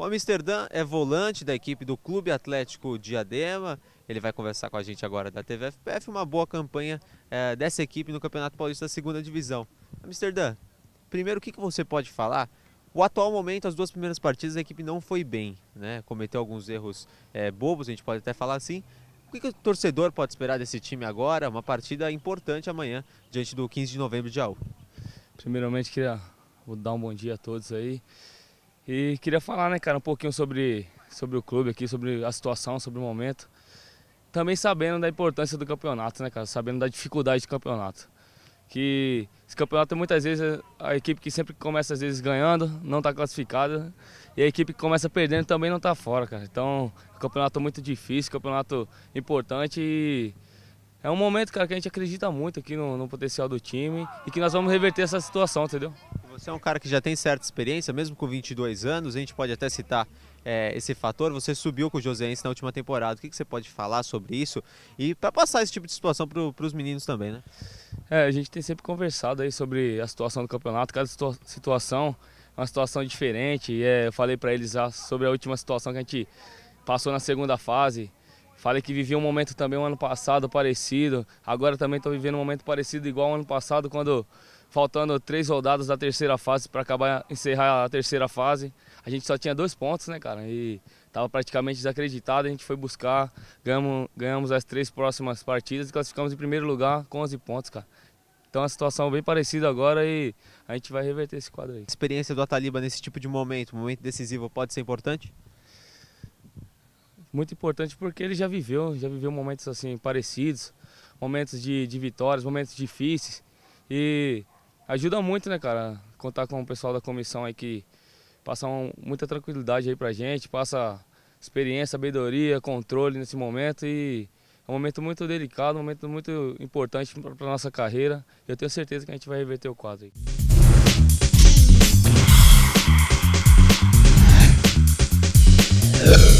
O Amsterdã é volante da equipe do Clube Atlético Diadema. Ele vai conversar com a gente agora da TV FPF. Uma boa campanha é, dessa equipe no Campeonato Paulista da Segunda Divisão. Amsterdã, primeiro, o que, que você pode falar o atual momento, as duas primeiras partidas, a equipe não foi bem, né? Cometeu alguns erros é, bobos, a gente pode até falar assim. O que, que, o torcedor pode esperar desse time agora? Uma partida importante amanhã, diante do 15 de novembro de AU. Primeiramente, queria dar um bom dia a todos aí. E queria falar, né, cara, um pouquinho sobre, sobre o clube aqui, sobre a situação, sobre o momento. Também sabendo da importância do campeonato, né, cara? Sabendo da dificuldade do campeonato. Que esse campeonato muitas vezes a equipe que sempre começa às vezes ganhando não está classificada e a equipe que começa perdendo também não está fora, cara. Então, campeonato é muito difícil, campeonato importante e é um momento, cara, que a gente acredita muito aqui no, no potencial do time e que nós vamos reverter essa situação, entendeu? Você é um cara que já tem certa experiência, mesmo com 22 anos, a gente pode até citar é, esse fator. Você subiu com o Joséense na última temporada. O que, que você pode falar sobre isso? E para passar esse tipo de situação para os meninos também, né? É, a gente tem sempre conversado aí sobre a situação do campeonato. Cada situação é uma situação diferente. E, é, eu falei para eles ah, sobre a última situação que a gente passou na segunda fase. Falei que vivi um momento também um ano passado parecido. Agora também estou vivendo um momento parecido igual ao ano passado, quando faltando três rodadas da terceira fase para acabar encerrar a terceira fase. A gente só tinha dois pontos, né, cara? E estava praticamente desacreditado, a gente foi buscar, ganhamos, ganhamos as três próximas partidas e classificamos em primeiro lugar com 11 pontos, cara. Então a situação é bem parecida agora e a gente vai reverter esse quadro aí. A experiência do Ataliba nesse tipo de momento, momento decisivo, pode ser importante? Muito importante porque ele já viveu, já viveu momentos assim parecidos, momentos de, de vitórias, momentos difíceis e ajuda muito, né, cara? Contar com o pessoal da comissão aí que passa um, muita tranquilidade aí pra gente, passa experiência, sabedoria, controle nesse momento e é um momento muito delicado, um momento muito importante para nossa carreira. Eu tenho certeza que a gente vai reverter o quadro aí.